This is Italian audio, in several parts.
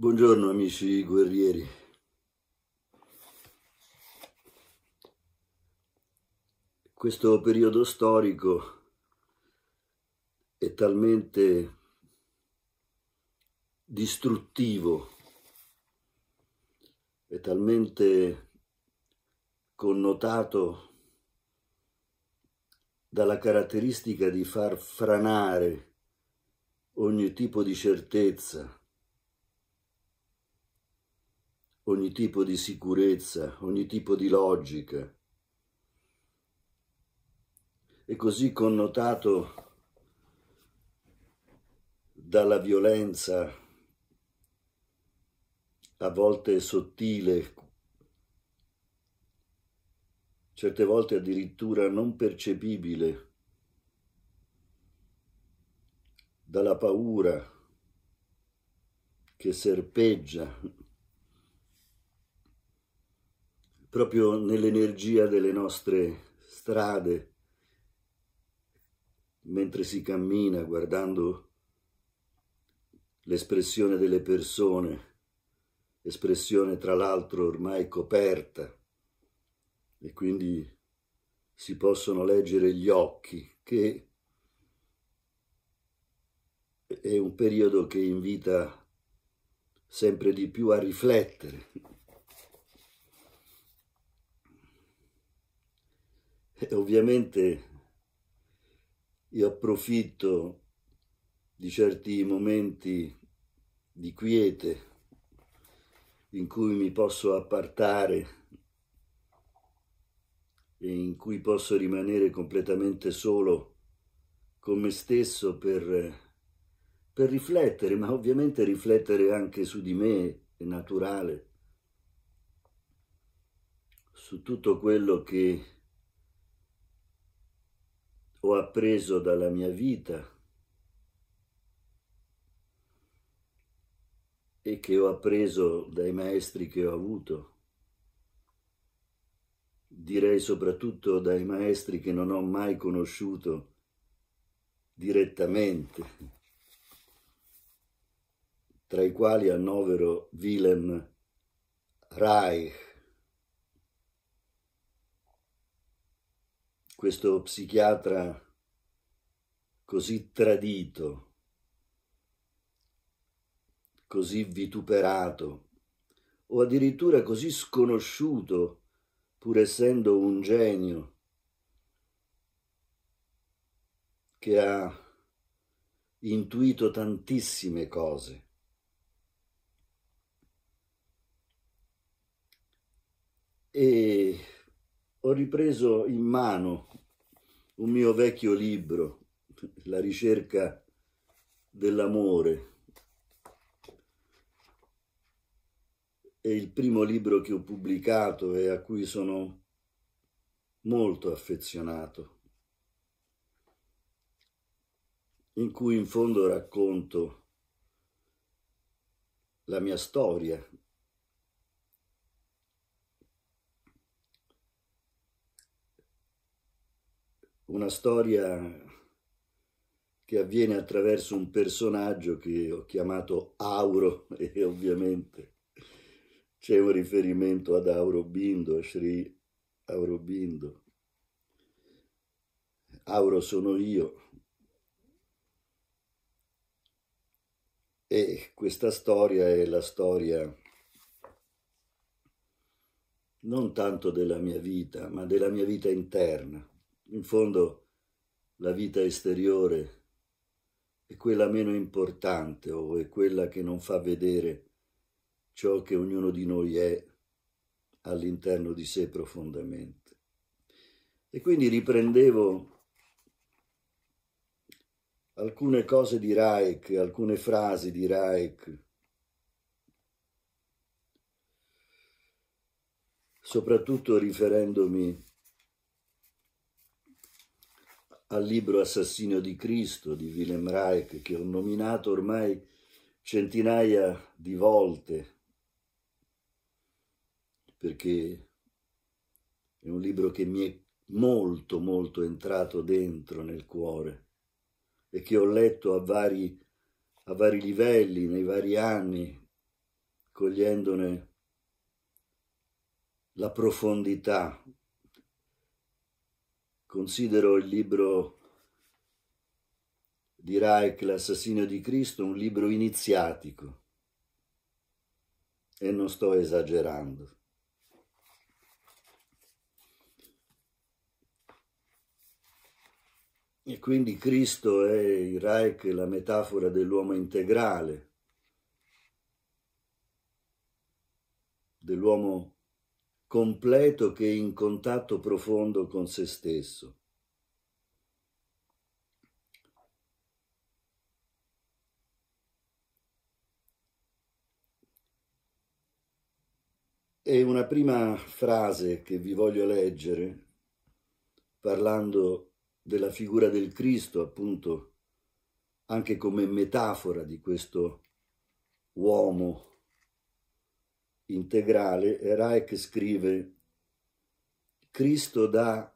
Buongiorno amici guerrieri. Questo periodo storico è talmente distruttivo, è talmente connotato dalla caratteristica di far franare ogni tipo di certezza ogni tipo di sicurezza, ogni tipo di logica. E così connotato dalla violenza a volte sottile, certe volte addirittura non percepibile, dalla paura che serpeggia proprio nell'energia delle nostre strade, mentre si cammina guardando l'espressione delle persone, espressione tra l'altro ormai coperta, e quindi si possono leggere gli occhi, che è un periodo che invita sempre di più a riflettere. E ovviamente io approfitto di certi momenti di quiete in cui mi posso appartare e in cui posso rimanere completamente solo con me stesso per, per riflettere, ma ovviamente riflettere anche su di me è naturale, su tutto quello che ho appreso dalla mia vita e che ho appreso dai maestri che ho avuto, direi soprattutto dai maestri che non ho mai conosciuto direttamente, tra i quali annovero Willem Reich, questo psichiatra così tradito, così vituperato o addirittura così sconosciuto, pur essendo un genio, che ha intuito tantissime cose. E ho ripreso in mano un mio vecchio libro, La ricerca dell'amore. È il primo libro che ho pubblicato e a cui sono molto affezionato, in cui in fondo racconto la mia storia, una storia che avviene attraverso un personaggio che ho chiamato Auro e ovviamente c'è un riferimento ad Aurobindo, a Sri Aurobindo. Auro sono io. E questa storia è la storia non tanto della mia vita, ma della mia vita interna. In fondo la vita esteriore è quella meno importante o è quella che non fa vedere ciò che ognuno di noi è all'interno di sé profondamente. E quindi riprendevo alcune cose di Reich, alcune frasi di Reich, soprattutto riferendomi a al libro Assassino di Cristo di Willem Reich, che ho nominato ormai centinaia di volte, perché è un libro che mi è molto molto entrato dentro nel cuore e che ho letto a vari, a vari livelli, nei vari anni, cogliendone la profondità, Considero il libro di Reich, L'assassino di Cristo, un libro iniziatico e non sto esagerando. E quindi Cristo è il Reich, la metafora dell'uomo integrale, dell'uomo completo che in contatto profondo con se stesso. E una prima frase che vi voglio leggere, parlando della figura del Cristo, appunto, anche come metafora di questo uomo integrale, Reich scrive Cristo dà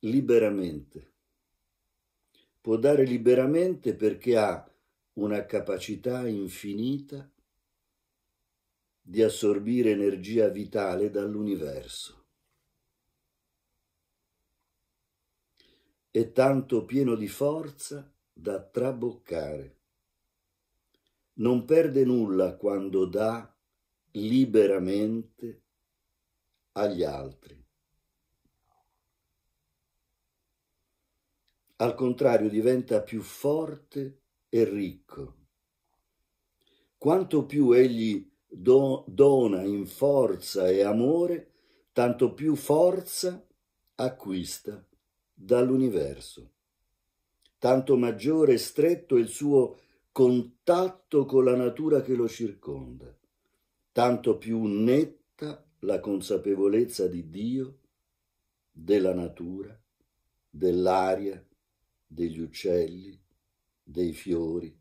liberamente. Può dare liberamente perché ha una capacità infinita di assorbire energia vitale dall'universo. È tanto pieno di forza da traboccare. Non perde nulla quando dà liberamente agli altri. Al contrario diventa più forte e ricco. Quanto più egli do dona in forza e amore, tanto più forza acquista dall'universo. Tanto maggiore e stretto è il suo contatto con la natura che lo circonda tanto più netta la consapevolezza di Dio, della natura, dell'aria, degli uccelli, dei fiori,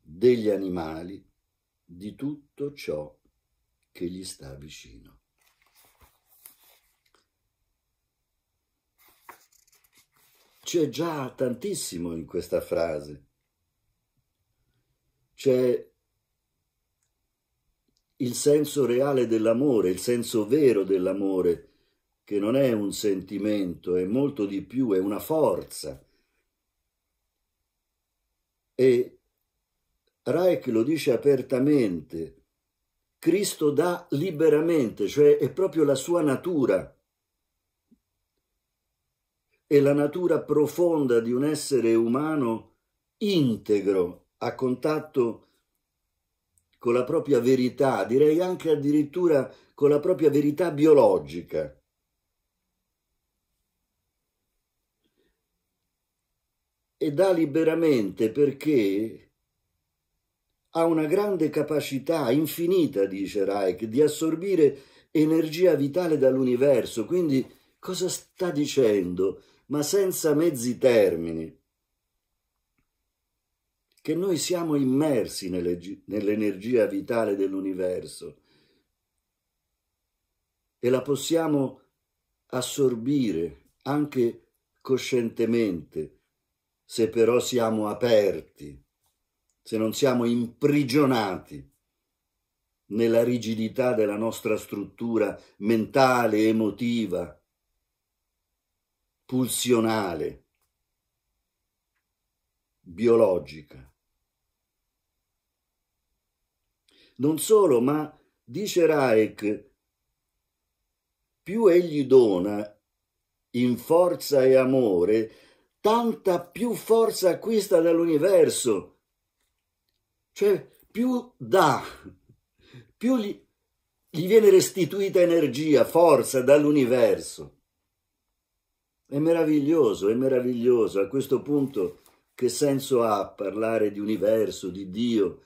degli animali, di tutto ciò che gli sta vicino. C'è già tantissimo in questa frase. C'è il senso reale dell'amore, il senso vero dell'amore, che non è un sentimento, è molto di più, è una forza. E Reich lo dice apertamente, Cristo dà liberamente, cioè è proprio la sua natura. È la natura profonda di un essere umano integro, a contatto con la propria verità, direi anche addirittura con la propria verità biologica. E dà liberamente perché ha una grande capacità, infinita, dice Reich, di assorbire energia vitale dall'universo. Quindi cosa sta dicendo? Ma senza mezzi termini che noi siamo immersi nell'energia vitale dell'universo e la possiamo assorbire anche coscientemente, se però siamo aperti, se non siamo imprigionati nella rigidità della nostra struttura mentale, emotiva, pulsionale, biologica. Non solo, ma dice Reich, più egli dona in forza e amore, tanta più forza acquista dall'universo. Cioè, più dà, più gli, gli viene restituita energia, forza dall'universo. È meraviglioso, è meraviglioso. A questo punto che senso ha parlare di universo, di Dio,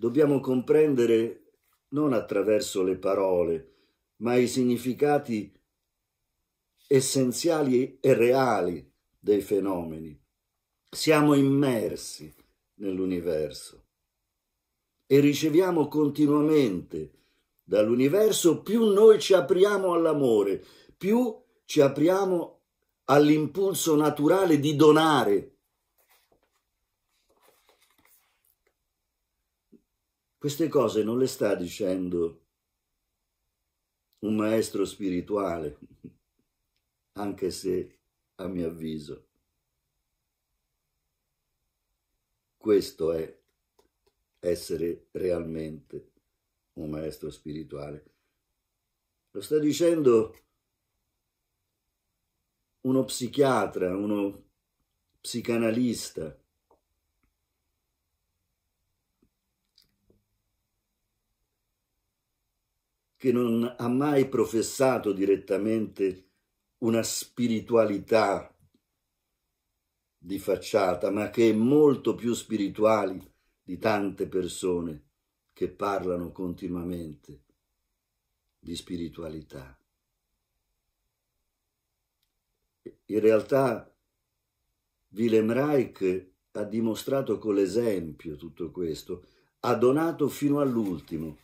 dobbiamo comprendere non attraverso le parole, ma i significati essenziali e reali dei fenomeni. Siamo immersi nell'universo e riceviamo continuamente dall'universo, più noi ci apriamo all'amore, più ci apriamo all'impulso naturale di donare Queste cose non le sta dicendo un maestro spirituale, anche se a mio avviso questo è essere realmente un maestro spirituale. Lo sta dicendo uno psichiatra, uno psicanalista, che non ha mai professato direttamente una spiritualità di facciata, ma che è molto più spirituali di tante persone che parlano continuamente di spiritualità. In realtà Willem Reich ha dimostrato con l'esempio tutto questo, ha donato fino all'ultimo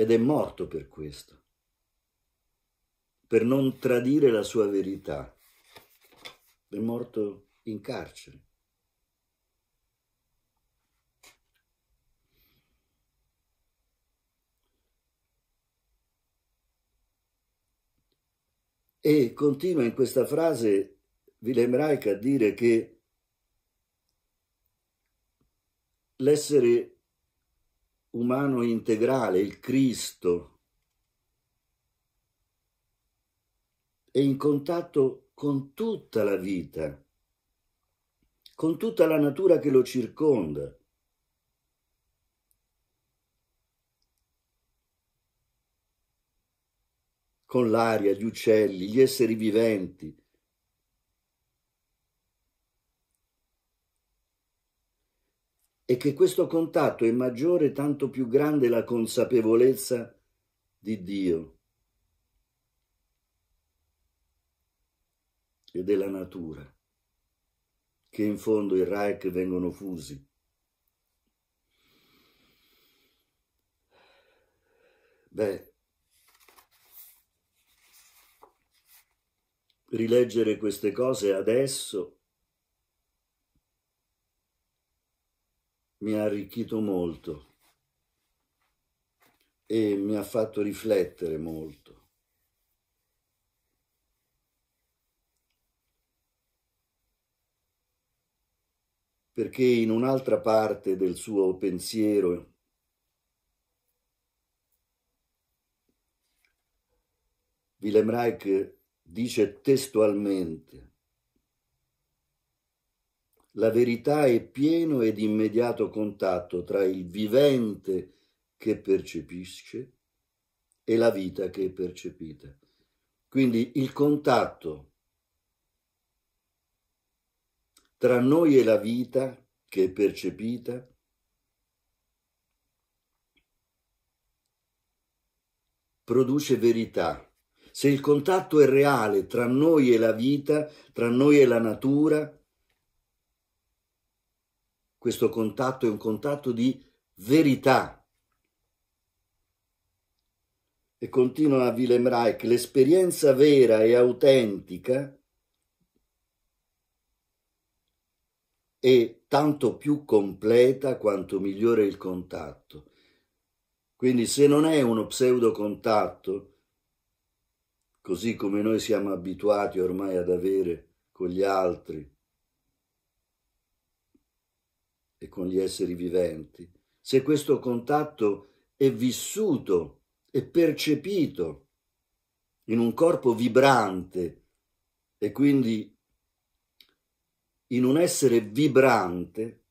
ed è morto per questo, per non tradire la sua verità. È morto in carcere. E continua in questa frase Willem Reich a dire che l'essere umano integrale, il Cristo, è in contatto con tutta la vita, con tutta la natura che lo circonda. con l'aria, gli uccelli, gli esseri viventi, e che questo contatto è maggiore tanto più grande la consapevolezza di Dio e della natura, che in fondo il Reich vengono fusi. Beh, rileggere queste cose adesso mi ha arricchito molto e mi ha fatto riflettere molto. Perché in un'altra parte del suo pensiero Willem Reich dice testualmente la verità è pieno ed immediato contatto tra il vivente che percepisce e la vita che è percepita. Quindi il contatto tra noi e la vita che è percepita produce verità. Se il contatto è reale tra noi e la vita, tra noi e la natura, questo contatto è un contatto di verità. E continua Willem Reich, l'esperienza vera e autentica è tanto più completa quanto migliore il contatto. Quindi se non è uno pseudocontatto, così come noi siamo abituati ormai ad avere con gli altri, e con gli esseri viventi, se questo contatto è vissuto, e percepito in un corpo vibrante e quindi in un essere vibrante,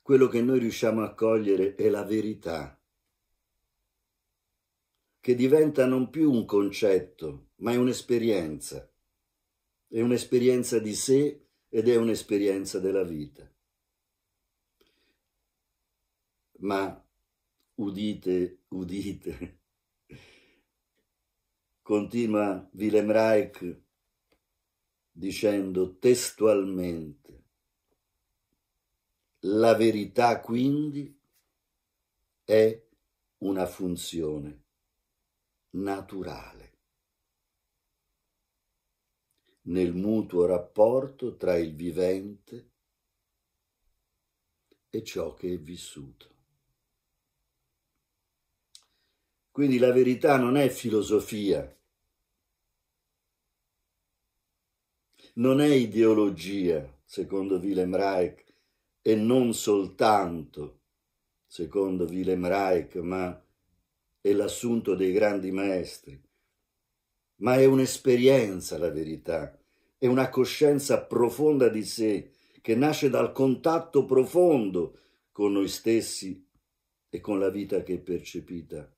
quello che noi riusciamo a cogliere è la verità, che diventa non più un concetto, ma è un'esperienza, è un'esperienza di sé ed è un'esperienza della vita. Ma udite, udite, continua Willem Reich dicendo testualmente, la verità quindi è una funzione naturale nel mutuo rapporto tra il vivente e ciò che è vissuto. Quindi la verità non è filosofia, non è ideologia, secondo Willem Reich, e non soltanto, secondo Willem Reich, ma è l'assunto dei grandi maestri ma è un'esperienza la verità, è una coscienza profonda di sé che nasce dal contatto profondo con noi stessi e con la vita che è percepita.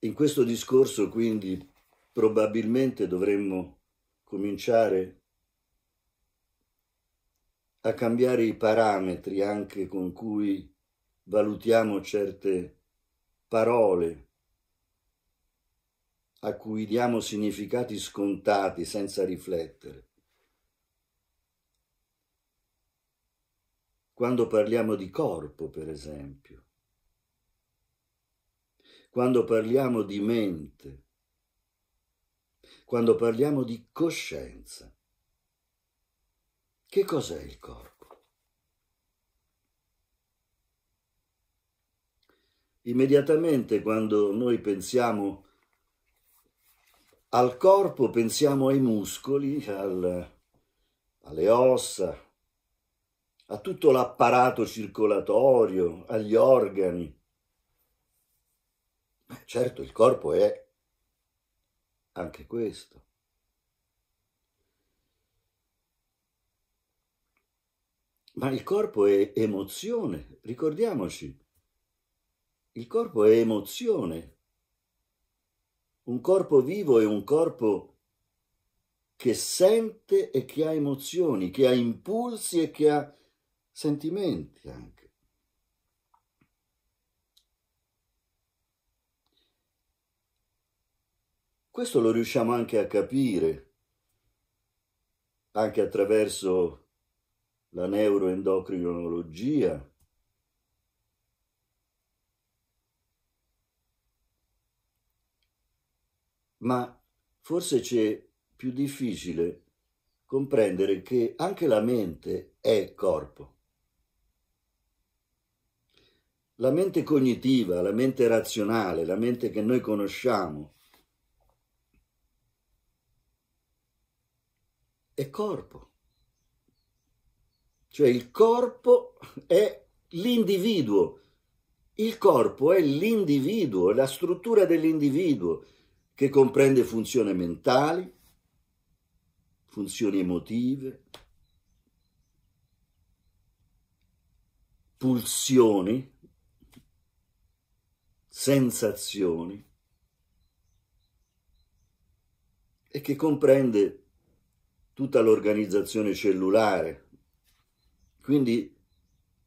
In questo discorso quindi probabilmente dovremmo cominciare a cambiare i parametri anche con cui valutiamo certe parole a cui diamo significati scontati senza riflettere. Quando parliamo di corpo, per esempio, quando parliamo di mente, quando parliamo di coscienza. Che cos'è il corpo? Immediatamente quando noi pensiamo al corpo, pensiamo ai muscoli, al, alle ossa, a tutto l'apparato circolatorio, agli organi. Certo, il corpo è anche questo. Ma il corpo è emozione, ricordiamoci. Il corpo è emozione. Un corpo vivo è un corpo che sente e che ha emozioni, che ha impulsi e che ha sentimenti anche. Questo lo riusciamo anche a capire, anche attraverso la neuroendocrinologia. Ma forse c'è più difficile comprendere che anche la mente è corpo. La mente cognitiva, la mente razionale, la mente che noi conosciamo, è corpo. Cioè il corpo è l'individuo, il corpo è l'individuo, è la struttura dell'individuo che comprende funzioni mentali, funzioni emotive, pulsioni, sensazioni e che comprende tutta l'organizzazione cellulare. Quindi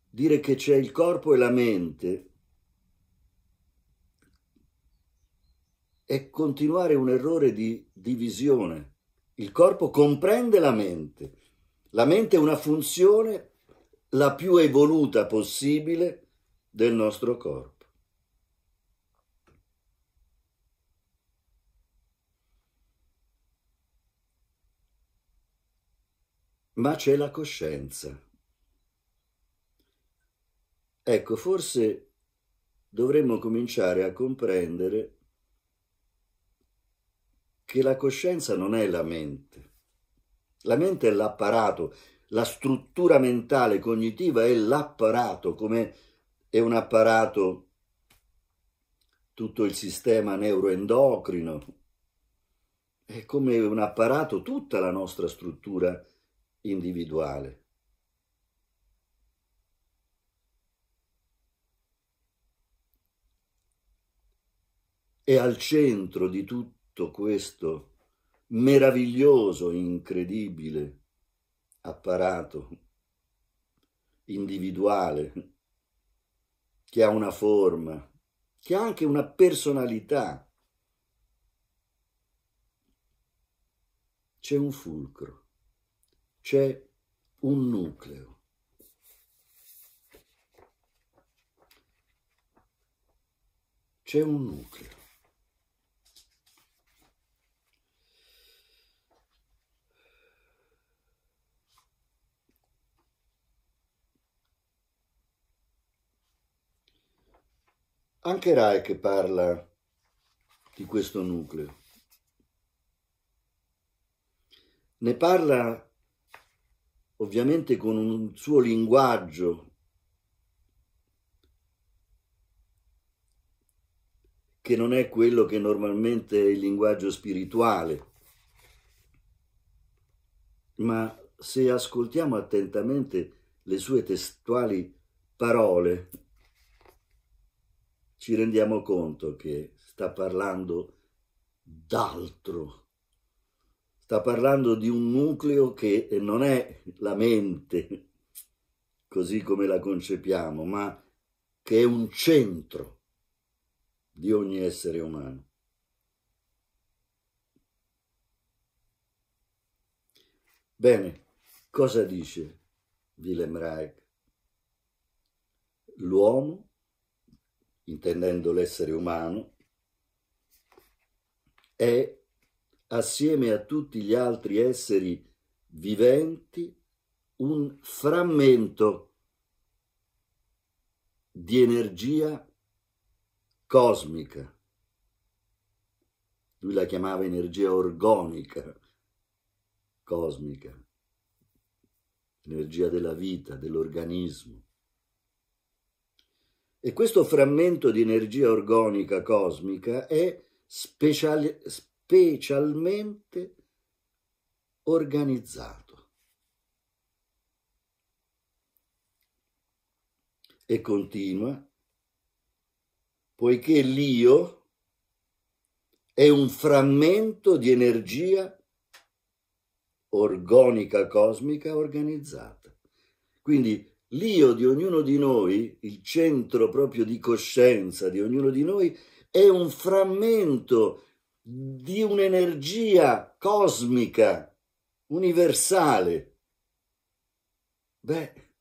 dire che c'è il corpo e la mente è continuare un errore di divisione. Il corpo comprende la mente. La mente è una funzione la più evoluta possibile del nostro corpo. ma c'è la coscienza. Ecco, forse dovremmo cominciare a comprendere che la coscienza non è la mente. La mente è l'apparato, la struttura mentale cognitiva è l'apparato, come è un apparato tutto il sistema neuroendocrino, è come un apparato tutta la nostra struttura individuale. E al centro di tutto questo meraviglioso, incredibile apparato individuale che ha una forma, che ha anche una personalità, c'è un fulcro c'è un nucleo. C'è un nucleo. Anche Rai che parla di questo nucleo. Ne parla ovviamente con un suo linguaggio che non è quello che normalmente è il linguaggio spirituale. Ma se ascoltiamo attentamente le sue testuali parole, ci rendiamo conto che sta parlando d'altro sta parlando di un nucleo che non è la mente, così come la concepiamo, ma che è un centro di ogni essere umano. Bene, cosa dice Willem Reich? L'uomo, intendendo l'essere umano, è assieme a tutti gli altri esseri viventi, un frammento di energia cosmica. Lui la chiamava energia organica, cosmica, energia della vita, dell'organismo. E questo frammento di energia organica cosmica è speciale, specialmente organizzato. E continua, poiché l'io è un frammento di energia organica cosmica organizzata. Quindi l'io di ognuno di noi, il centro proprio di coscienza di ognuno di noi, è un frammento di di un'energia cosmica, universale. Beh,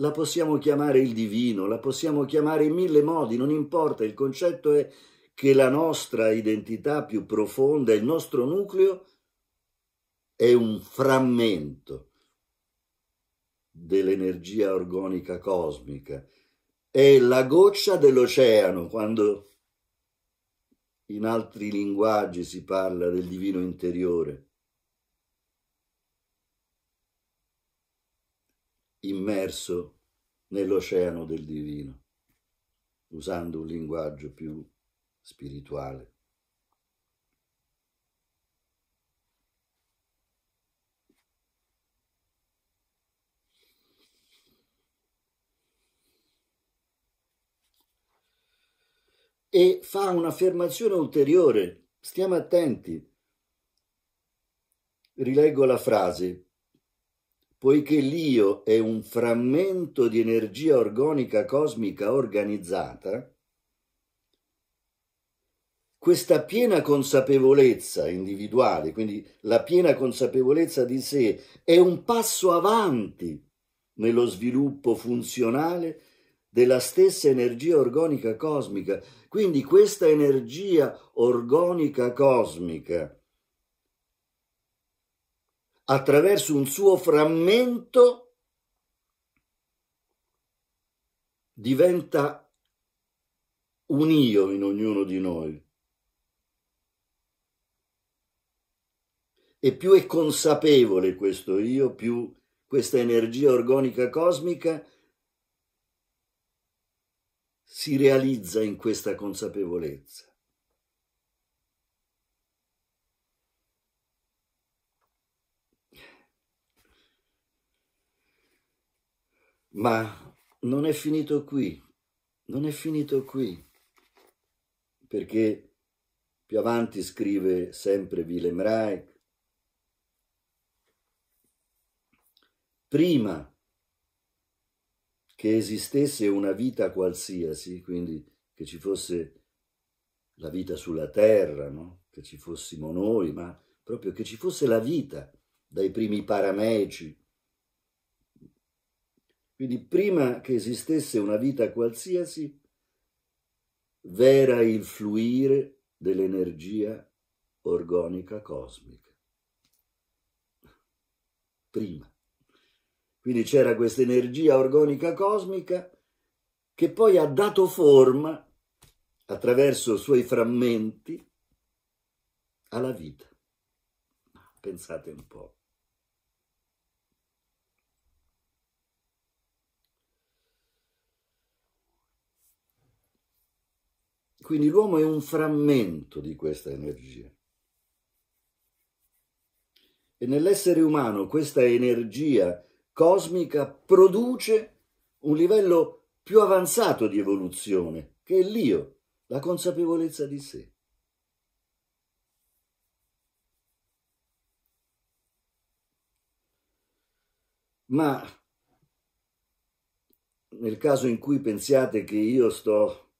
la possiamo chiamare il divino, la possiamo chiamare in mille modi, non importa, il concetto è che la nostra identità più profonda, il nostro nucleo, è un frammento dell'energia organica cosmica, è la goccia dell'oceano quando in altri linguaggi si parla del divino interiore. immerso nell'oceano del divino, usando un linguaggio più spirituale. e fa un'affermazione ulteriore. Stiamo attenti. Rileggo la frase. Poiché l'io è un frammento di energia organica cosmica organizzata, questa piena consapevolezza individuale, quindi la piena consapevolezza di sé, è un passo avanti nello sviluppo funzionale della stessa energia organica cosmica. Quindi questa energia organica cosmica, attraverso un suo frammento, diventa un io in ognuno di noi. E più è consapevole questo io, più questa energia organica cosmica si realizza in questa consapevolezza. Ma non è finito qui, non è finito qui, perché più avanti scrive sempre Willem Reich, prima che esistesse una vita qualsiasi, quindi che ci fosse la vita sulla terra, no? che ci fossimo noi, ma proprio che ci fosse la vita dai primi parameci. Quindi prima che esistesse una vita qualsiasi, vera il fluire dell'energia organica cosmica. Prima. Quindi c'era questa energia organica cosmica che poi ha dato forma attraverso i suoi frammenti alla vita. Pensate un po'. Quindi l'uomo è un frammento di questa energia. E nell'essere umano questa energia cosmica produce un livello più avanzato di evoluzione, che è l'io, la consapevolezza di sé. Ma nel caso in cui pensiate che io sto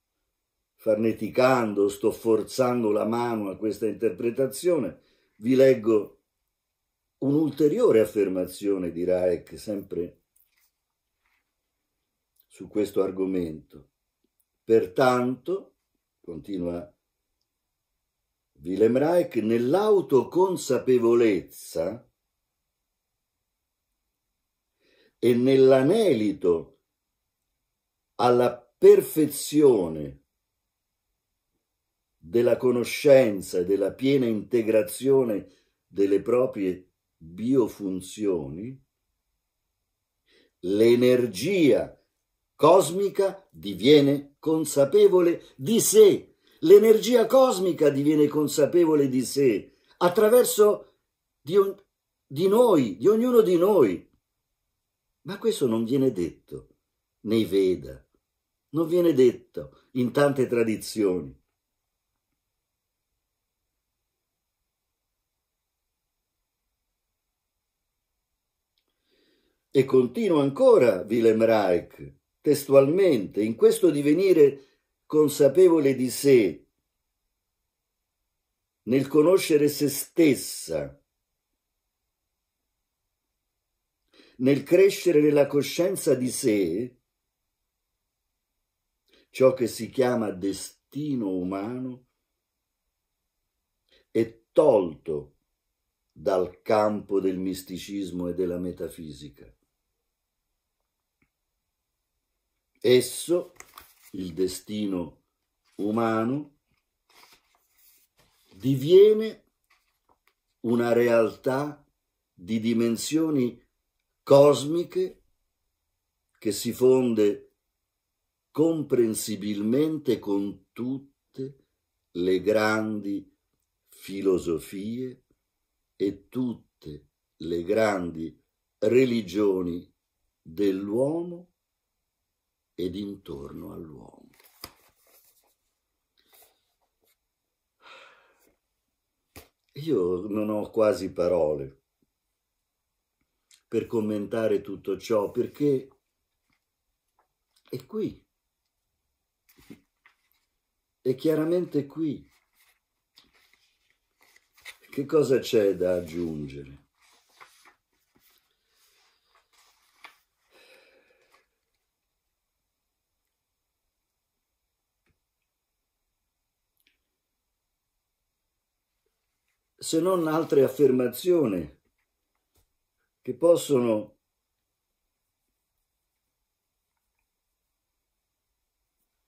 farneticando, sto forzando la mano a questa interpretazione, vi leggo un'ulteriore affermazione di Raek sempre su questo argomento. Pertanto, continua Willem Reich, nell'autoconsapevolezza e nell'anelito alla perfezione della conoscenza e della piena integrazione delle proprie biofunzioni l'energia cosmica diviene consapevole di sé, l'energia cosmica diviene consapevole di sé attraverso di, un, di, noi, di ognuno di noi. Ma questo non viene detto nei Veda, non viene detto in tante tradizioni. E continua ancora Wilhelm Reich, testualmente, in questo divenire consapevole di sé, nel conoscere se stessa, nel crescere nella coscienza di sé, ciò che si chiama destino umano è tolto dal campo del misticismo e della metafisica. Esso, il destino umano, diviene una realtà di dimensioni cosmiche che si fonde comprensibilmente con tutte le grandi filosofie e tutte le grandi religioni dell'uomo ed intorno all'uomo. Io non ho quasi parole per commentare tutto ciò perché è qui, è chiaramente qui. Che cosa c'è da aggiungere? se non altre affermazioni che possono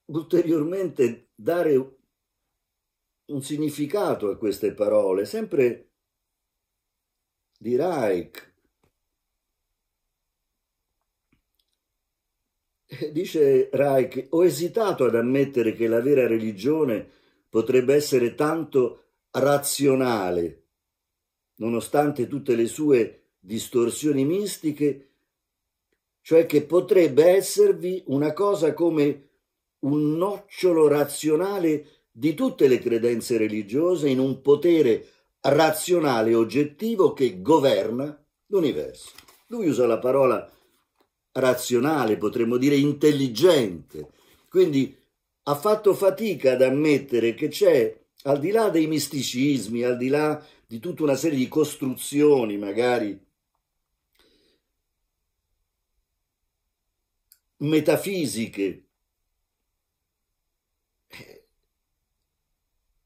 ulteriormente dare un significato a queste parole, sempre di Reich. Eh, dice Reich, ho esitato ad ammettere che la vera religione potrebbe essere tanto razionale, nonostante tutte le sue distorsioni mistiche, cioè che potrebbe esservi una cosa come un nocciolo razionale di tutte le credenze religiose in un potere razionale oggettivo che governa l'universo. Lui usa la parola razionale, potremmo dire intelligente, quindi ha fatto fatica ad ammettere che c'è al di là dei misticismi, al di là di tutta una serie di costruzioni magari metafisiche. Eh,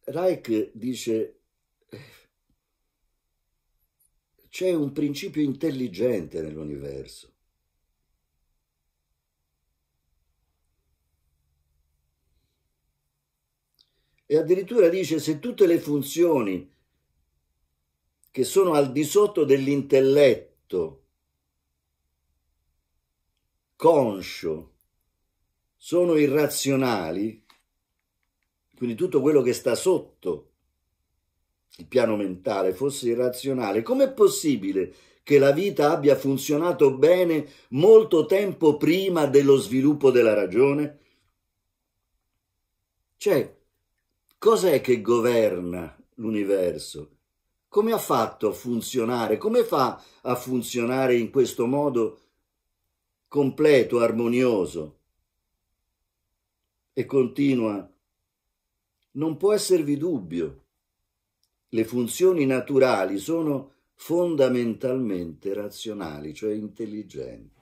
Reich dice eh, c'è un principio intelligente nell'universo. e addirittura dice se tutte le funzioni che sono al di sotto dell'intelletto conscio sono irrazionali, quindi tutto quello che sta sotto il piano mentale fosse irrazionale, com'è possibile che la vita abbia funzionato bene molto tempo prima dello sviluppo della ragione? Cioè, Cos'è che governa l'universo? Come ha fatto a funzionare? Come fa a funzionare in questo modo completo, armonioso? E continua, non può esservi dubbio, le funzioni naturali sono fondamentalmente razionali, cioè intelligenti.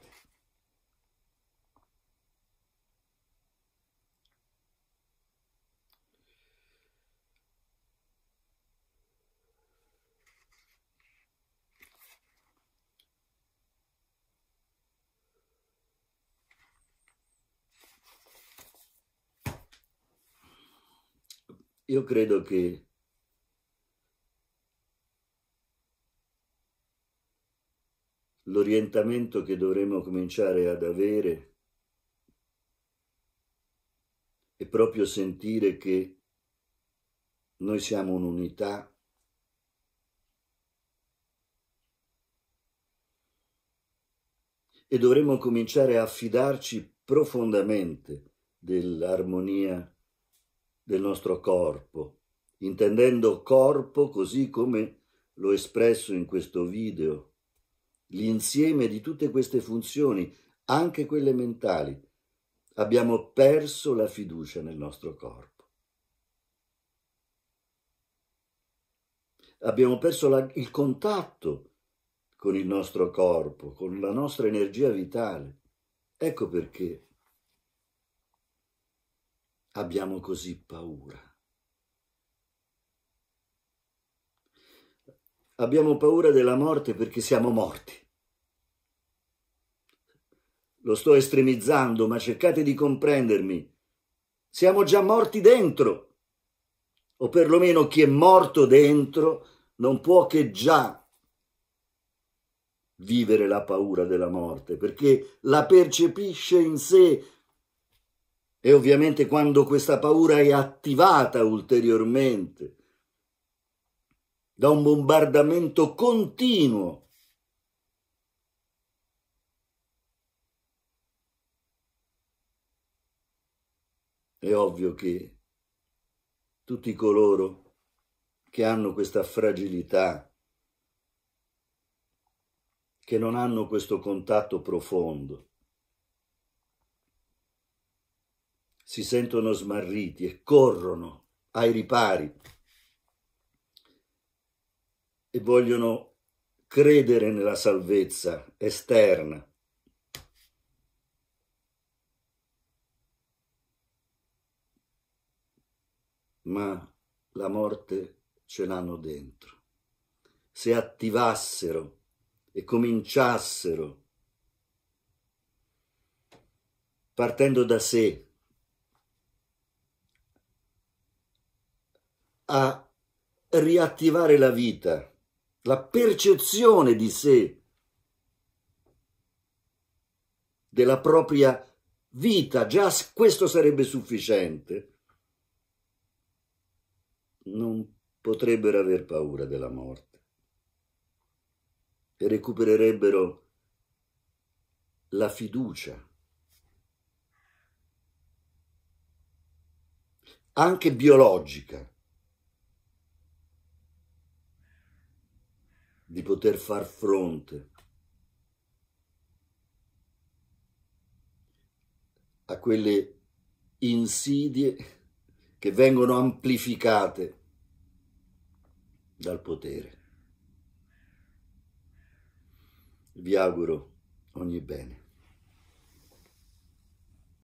io credo che l'orientamento che dovremmo cominciare ad avere è proprio sentire che noi siamo un'unità e dovremmo cominciare a fidarci profondamente dell'armonia del nostro corpo, intendendo corpo così come l'ho espresso in questo video, l'insieme di tutte queste funzioni, anche quelle mentali. Abbiamo perso la fiducia nel nostro corpo. Abbiamo perso la, il contatto con il nostro corpo, con la nostra energia vitale. Ecco perché abbiamo così paura? Abbiamo paura della morte perché siamo morti. Lo sto estremizzando, ma cercate di comprendermi. Siamo già morti dentro, o perlomeno chi è morto dentro non può che già vivere la paura della morte, perché la percepisce in sé e ovviamente quando questa paura è attivata ulteriormente da un bombardamento continuo È ovvio che tutti coloro che hanno questa fragilità, che non hanno questo contatto profondo, si sentono smarriti e corrono ai ripari e vogliono credere nella salvezza esterna. Ma la morte ce l'hanno dentro. Se attivassero e cominciassero partendo da sé a riattivare la vita, la percezione di sé, della propria vita, già questo sarebbe sufficiente. Non potrebbero aver paura della morte e recupererebbero la fiducia. anche biologica, di poter far fronte a quelle insidie che vengono amplificate dal potere. Vi auguro ogni bene.